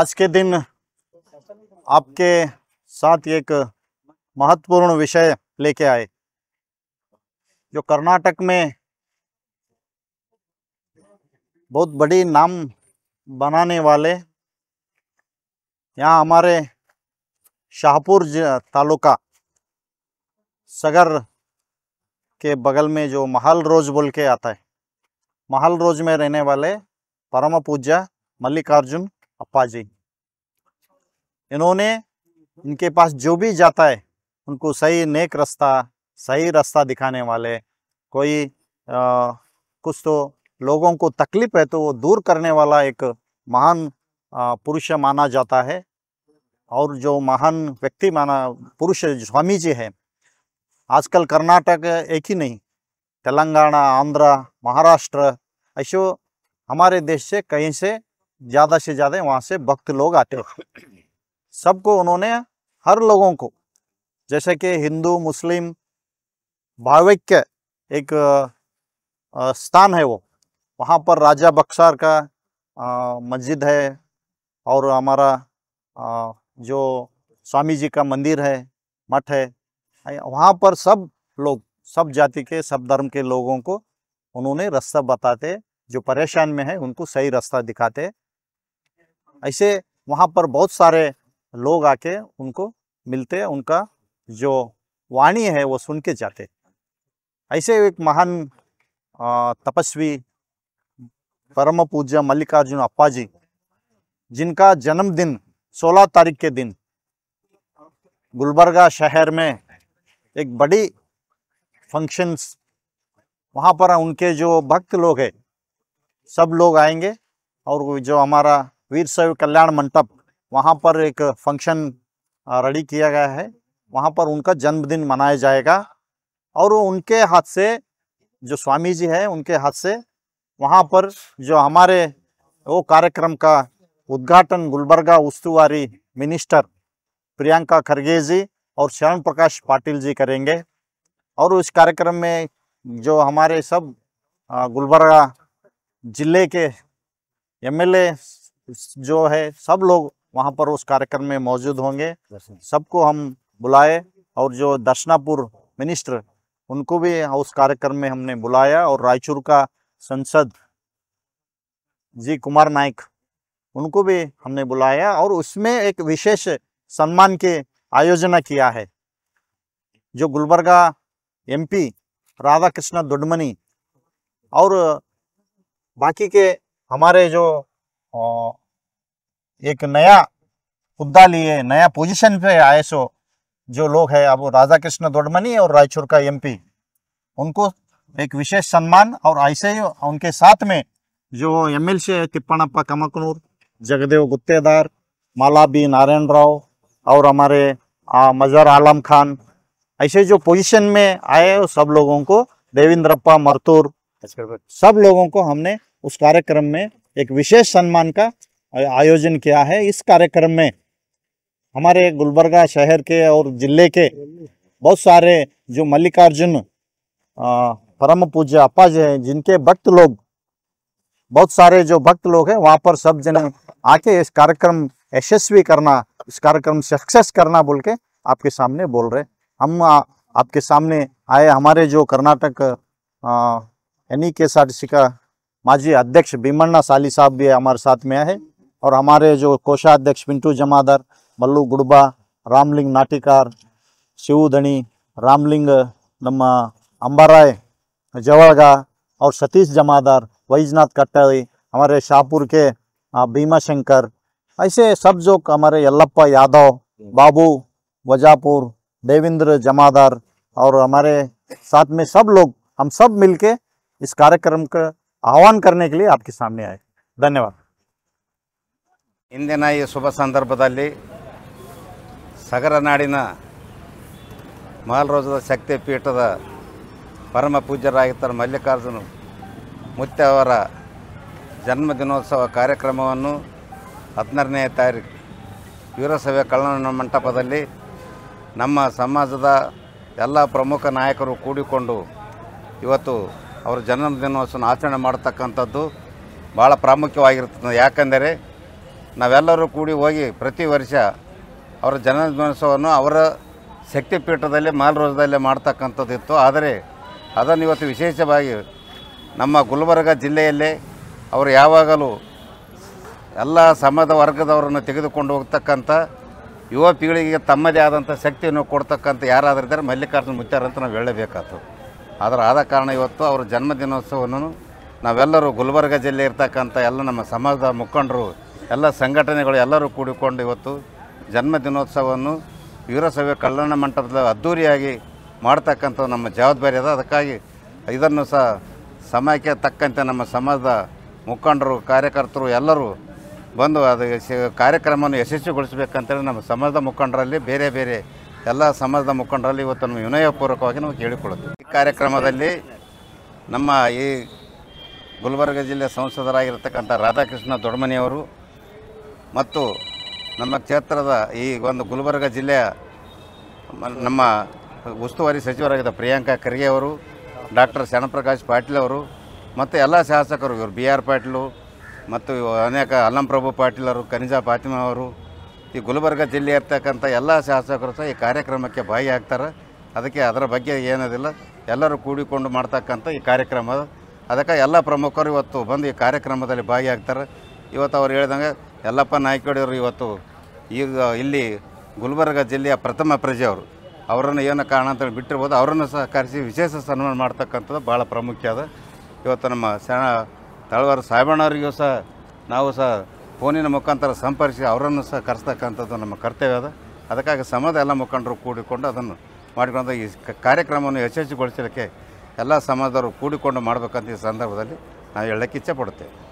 आज के दिन आपके साथ एक महत्वपूर्ण विषय लेके आए जो कर्नाटक में बहुत बड़ी नाम बनाने वाले यहाँ हमारे शाहपुर तालुका सगर के बगल में जो महल रोज बोल के आता है महल रोज में रहने वाले परम पूज्य मल्लिकार्जुन अप्पा जी इन्होंने इनके पास जो भी जाता है उनको सही नेक रास्ता सही रास्ता दिखाने वाले कोई आ, कुछ तो लोगों को तकलीफ है तो वो दूर करने वाला एक महान पुरुष माना जाता है और जो महान व्यक्ति माना पुरुष स्वामी जी है आजकल कर्नाटक एक ही नहीं तेलंगाना आंध्र महाराष्ट्र ऐसे हमारे देश से कहीं से ज़्यादा से ज़्यादा वहाँ से भक्त लोग आते हो सबको उन्होंने हर लोगों को जैसे कि हिंदू मुस्लिम भाविक एक स्थान है वो वहाँ पर राजा बक्सार का मस्जिद है और हमारा जो स्वामी जी का मंदिर है मठ है वहाँ पर सब लोग सब जाति के सब धर्म के लोगों को उन्होंने रास्ता बताते जो परेशान में है उनको सही रास्ता दिखाते ऐसे वहाँ पर बहुत सारे लोग आके उनको मिलते हैं उनका जो वाणी है वो सुन के जाते ऐसे एक महान तपस्वी परम पूज्य मल्लिकार्जुन अप्पा जी जिनका जन्मदिन 16 तारीख के दिन गुलबर्गा शहर में एक बड़ी फंक्शंस वहाँ पर उनके जो भक्त लोग हैं सब लोग आएंगे और जो हमारा वीर शैव कल्याण मंडप वहाँ पर एक फंक्शन रेडी किया गया है वहाँ पर उनका जन्मदिन मनाया जाएगा और उनके हाथ से जो स्वामी जी हैं उनके हाथ से वहाँ पर जो हमारे वो कार्यक्रम का उद्घाटन गुलबर्गा उस्तुवारी मिनिस्टर प्रियंका खरगे जी और श्याम प्रकाश पाटिल जी करेंगे और उस कार्यक्रम में जो हमारे सब गुलबर्गा जिले के एमएलए जो है सब लोग वहाँ पर उस कार्यक्रम में मौजूद होंगे सबको हम बुलाए और जो दर्शनापुर मिनिस्टर उनको भी उस कार्यक्रम में हमने बुलाया और रायचूर का संसद जी कुमार नाइक उनको भी हमने बुलाया और उसमें एक विशेष सम्मान के आयोजना किया है जो गुलबर्गा एमपी राधा कृष्ण दुडमनी और बाकी के हमारे जो एक नया मुद्दा लिए नया पोजीशन पे आए सो जो लोग हैं अब राजा कृष्ण दोडमनी और रायचूर का एमपी उनको एक विशेष सम्मान और ऐसे ही उनके साथ में जो M L C Tippannappa Kamakanur Jagadev Guttedar माला बी नारायण राव और हमारे मजर आलम खान ऐसे जो पोजीशन में आए सब लोगों को देवेंद्रप्पा मरतूर अच्छा, अच्छा। सब लोगों को हमने उस कार्यक्रम में एक विशेष सम्मान का आयोजन किया है इस कार्यक्रम में हमारे गुलबर्गा शहर के और ज़िले के बहुत सारे जो मल्लिकार्जुन परम पूज्य अपा जी हैं जिनके भक्त लोग बहुत सारे जो भक्त लोग हैं वहाँ पर सब जन आके इस कार्यक्रम यशस्वी करना इस कार्यक्रम सक्सेस करना बोल के आपके सामने बोल रहे हम आ, आपके सामने आए हमारे जो कर्नाटक एन ई के साथ का माजी अध्यक्ष भीमण्णा साली साहब भी हमारे साथ में आए और हमारे जो कोषाध्यक्ष पिंटू जमादार मल्लू गुड़बा रामलिंग नाटिकार शिव धनी रामलिंग नम ಅಂಬಾರಾಯ್ जवड़गा और सतीश जमादार वैजनाथ कट्टाई हमारे शाहपुर के भीमा शंकर ऐसे सब जो हमारे यल्लप्पा यादव बाबू वजापुर देवेंद्र जमादार और हमारे साथ में सब लोग हम सब मिलके इस कार्यक्रम का आह्वान करने के लिए आपके सामने आए धन्यवाद ಇಂದಿನ ಈ ಶುಭ ಸಂದರ್ಭದಲ್ಲಿ ಸಗರ ನಾಡಿನ ಮಹಲ್ರೋಜದ ಶಕ್ತಿ ಪೀಠದ ಪರಮ ಪೂಜ್ಯರಾಗಿರ್ತಾರೆ ಮಲ್ಲಿಕಾರ್ಜುನ ಮುತ್ತೆ ಅವರ ಜನ್ಮದಿನೋತ್ಸವ ಕಾರ್ಯಕ್ರಮವನ್ನು ಹದಿನಾರನೇ ತಾರೀಕು ವೀರಸಭೆ ಕಳ್ಳನ ಮಂಟಪದಲ್ಲಿ ನಮ್ಮ ಸಮಾಜದ ಎಲ್ಲ ಪ್ರಮುಖ ನಾಯಕರು ಕೂಡಿಕೊಂಡು ಇವತ್ತು ಅವರ ಜನ್ಮದಿನೋತ್ಸವ ಆಚರಣೆ ಮಾಡತಕ್ಕಂಥದ್ದು ಭಾಳ ಪ್ರಾಮುಖ್ಯವಾಗಿರ್ತದೆ ಯಾಕೆಂದರೆ ನಾವೆಲ್ಲರೂ ಕೂಡಿ ಹೋಗಿ ಪ್ರತಿ ವರ್ಷ ಅವರ ದಿನೋತ್ಸವವನ್ನು ಅವರ ಶಕ್ತಿ ಪೀಠದಲ್ಲಿ ಮಾಲ್ರೋಜದಲ್ಲೇ ಮಾಡ್ತಕ್ಕಂಥದ್ದಿತ್ತು ಆದರೆ ಅದನ್ನು ಇವತ್ತು ವಿಶೇಷವಾಗಿ ನಮ್ಮ ಗುಲ್ಬರ್ಗ ಜಿಲ್ಲೆಯಲ್ಲೇ ಅವರು ಯಾವಾಗಲೂ ಎಲ್ಲ ಸಮಾಜ ವರ್ಗದವರನ್ನು ತೆಗೆದುಕೊಂಡು ಹೋಗ್ತಕ್ಕಂಥ ಯುವ ಪೀಳಿಗೆಗೆ ತಮ್ಮದೇ ಆದಂಥ ಶಕ್ತಿಯನ್ನು ಕೊಡ್ತಕ್ಕಂಥ ಯಾರಾದ್ರಿದ್ದಾರೆ ಮಲ್ಲಿಕಾರ್ಜುನ ಮುತ್ಯಾರ ಅಂತ ನಾವು ಹೇಳಬೇಕಾಯ್ತು ಆದರೆ ಆದ ಕಾರಣ ಇವತ್ತು ಅವರ ಜನ್ಮದಿನೋತ್ಸವವನ್ನು ನಾವೆಲ್ಲರೂ ಗುಲ್ಬರ್ಗ ಜಿಲ್ಲೆ ಇರ್ತಕ್ಕಂಥ ಎಲ್ಲ ನಮ್ಮ ಸಮಾಜದ ಮುಖಂಡರು ಎಲ್ಲ ಸಂಘಟನೆಗಳು ಎಲ್ಲರೂ ಕೂಡಿಕೊಂಡು ಇವತ್ತು ಜನ್ಮ ದಿನೋತ್ಸವವನ್ನು ವೀರಸಭೆ ಕಲ್ಯಾಣ ಮಂಟಪದ ಅದ್ಧೂರಿಯಾಗಿ ಮಾಡ್ತಕ್ಕಂಥ ನಮ್ಮ ಜವಾಬ್ದಾರಿ ಅದ ಅದಕ್ಕಾಗಿ ಇದನ್ನು ಸಹ ಸಮಯಕ್ಕೆ ತಕ್ಕಂತೆ ನಮ್ಮ ಸಮಾಜದ ಮುಖಂಡರು ಕಾರ್ಯಕರ್ತರು ಎಲ್ಲರೂ ಬಂದು ಅದು ಕಾರ್ಯಕ್ರಮವನ್ನು ಯಶಸ್ವಿಗೊಳಿಸಬೇಕಂತೇಳಿ ನಮ್ಮ ಸಮಾಜದ ಮುಖಂಡರಲ್ಲಿ ಬೇರೆ ಬೇರೆ ಎಲ್ಲ ಸಮಾಜದ ಮುಖಂಡರಲ್ಲಿ ಇವತ್ತು ನಮ್ಮ ವಿನಯಪೂರ್ವಕವಾಗಿ ನಾವು ಕೇಳಿಕೊಳ್ಳುತ್ತೇವೆ ಈ ಕಾರ್ಯಕ್ರಮದಲ್ಲಿ ನಮ್ಮ ಈ ಗುಲ್ಬರ್ಗ ಜಿಲ್ಲೆ ಸಂಸದರಾಗಿರ್ತಕ್ಕಂಥ ರಾಧಾಕೃಷ್ಣ ದೊಡ್ಡಮನಿಯವರು ಮತ್ತು ನಮ್ಮ ಕ್ಷೇತ್ರದ ಈ ಒಂದು ಗುಲ್ಬರ್ಗ ಜಿಲ್ಲೆಯ ನಮ್ಮ ಉಸ್ತುವಾರಿ ಸಚಿವರಾಗಿದ್ದ ಪ್ರಿಯಾಂಕಾ ಖರ್ಗೆ ಅವರು ಡಾಕ್ಟರ್ ಶರಣಪ್ರಕಾಶ್ ಪಾಟೀಲ್ ಅವರು ಮತ್ತು ಎಲ್ಲ ಶಾಸಕರು ಇವರು ಬಿ ಆರ್ ಪಾಟೀಲು ಮತ್ತು ಅನೇಕ ಅಲ್ಲಂಪ್ರಭು ಪಾಟೀಲ್ ಅವರು ಕನಿಜಾ ಪಾತಿಮ ಅವರು ಈ ಗುಲ್ಬರ್ಗ ಜಿಲ್ಲೆ ಇರ್ತಕ್ಕಂಥ ಎಲ್ಲ ಶಾಸಕರು ಸಹ ಈ ಕಾರ್ಯಕ್ರಮಕ್ಕೆ ಆಗ್ತಾರೆ ಅದಕ್ಕೆ ಅದರ ಬಗ್ಗೆ ಏನದಿಲ್ಲ ಎಲ್ಲರೂ ಕೂಡಿಕೊಂಡು ಮಾಡ್ತಕ್ಕಂಥ ಈ ಕಾರ್ಯಕ್ರಮ ಅದಕ್ಕೆ ಎಲ್ಲ ಪ್ರಮುಖರು ಇವತ್ತು ಬಂದು ಈ ಕಾರ್ಯಕ್ರಮದಲ್ಲಿ ಭಾಗಿಯಾಗ್ತಾರೆ ಇವತ್ತು ಅವ್ರು ಹೇಳಿದಂಗೆ ಯಲ್ಲಪ್ಪ ನಾಯ್ಕಡಿಯವರು ಇವತ್ತು ಈಗ ಇಲ್ಲಿ ಗುಲ್ಬರ್ಗ ಜಿಲ್ಲೆಯ ಪ್ರಥಮ ಪ್ರಜೆ ಅವರು ಅವರನ್ನು ಏನೋ ಕಾರಣ ಅಂತೇಳಿ ಬಿಟ್ಟಿರ್ಬೋದು ಅವರನ್ನು ಸಹ ಕರೆಸಿ ವಿಶೇಷ ಸನ್ಮಾನ ಮಾಡ್ತಕ್ಕಂಥದ್ದು ಭಾಳ ಪ್ರಾಮುಖ್ಯ ಅದ ಇವತ್ತು ನಮ್ಮ ಸಣ್ಣ ತಳವಾರ ಸಾಹೇಬಣ್ಣವರಿಗೂ ಸಹ ನಾವು ಸಹ ಫೋನಿನ ಮುಖಾಂತರ ಸಂಪರ್ಕಿಸಿ ಅವರನ್ನು ಸಹ ಕರೆಸ್ತಕ್ಕಂಥದ್ದು ನಮ್ಮ ಕರ್ತವ್ಯ ಅದ ಅದಕ್ಕಾಗಿ ಸಮಾಜ ಎಲ್ಲ ಮುಖಂಡರು ಕೂಡಿಕೊಂಡು ಅದನ್ನು ಮಾಡಿಕೊಂಡಂಥ ಈ ಕಾರ್ಯಕ್ರಮವನ್ನು ಯಶಸ್ವಿಗೊಳಿಸಲಿಕ್ಕೆ ಎಲ್ಲ ಸಮಾಜದವರು ಕೂಡಿಕೊಂಡು ಮಾಡಬೇಕಂತ ಈ ಸಂದರ್ಭದಲ್ಲಿ ನಾವು ಹೇಳಕ್ಕೆ ಇಚ್ಛೆ ಪಡುತ್ತೇವೆ